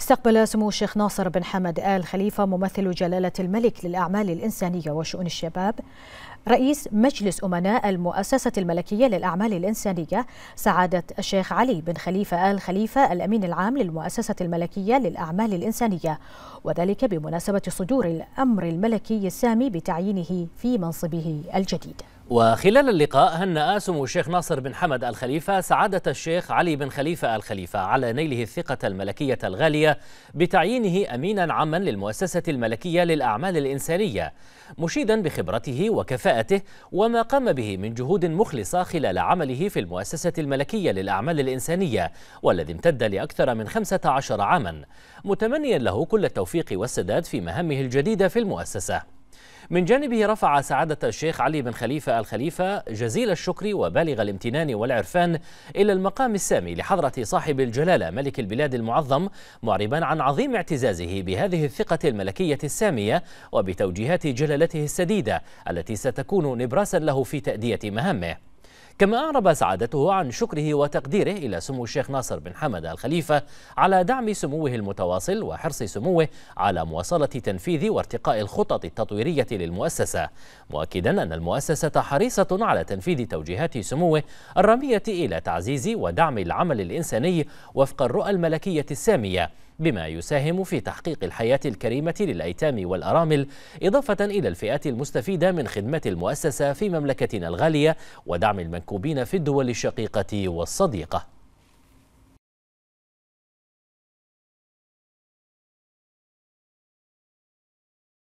استقبل سمو الشيخ ناصر بن حمد آل خليفة ممثل جلالة الملك للأعمال الإنسانية وشؤون الشباب رئيس مجلس أمناء المؤسسة الملكية للأعمال الإنسانية سعادة الشيخ علي بن خليفة آل خليفة الأمين العام للمؤسسة الملكية للأعمال الإنسانية وذلك بمناسبة صدور الأمر الملكي السامي بتعيينه في منصبه الجديد وخلال اللقاء هنأ سمو الشيخ ناصر بن حمد الخليفة سعادة الشيخ علي بن خليفة الخليفة على نيله الثقة الملكية الغالية بتعيينه أمينا عاما للمؤسسة الملكية للأعمال الإنسانية مشيدا بخبرته وكفاءته وما قام به من جهود مخلصة خلال عمله في المؤسسة الملكية للأعمال الإنسانية والذي امتد لأكثر من 15 عاما متمنيا له كل التوفيق والسداد في مهامه الجديدة في المؤسسة من جانبه رفع سعادة الشيخ علي بن خليفة الخليفة جزيل الشكر وبالغ الامتنان والعرفان إلى المقام السامي لحضرة صاحب الجلالة ملك البلاد المعظم معربا عن عظيم اعتزازه بهذه الثقة الملكية السامية وبتوجيهات جلالته السديدة التي ستكون نبراسا له في تأدية مهامه كما أعرب سعادته عن شكره وتقديره إلى سمو الشيخ ناصر بن حمد الخليفة على دعم سموه المتواصل وحرص سموه على مواصلة تنفيذ وارتقاء الخطط التطويرية للمؤسسة مؤكدا أن المؤسسة حريصة على تنفيذ توجيهات سموه الرامية إلى تعزيز ودعم العمل الإنساني وفق الرؤى الملكية السامية بما يساهم في تحقيق الحياة الكريمة للأيتام والأرامل إضافة إلى الفئات المستفيدة من خدمة المؤسسة في مملكتنا الغالية ودعم المنكوب المحكومين في الدول الشقيقة والصديقة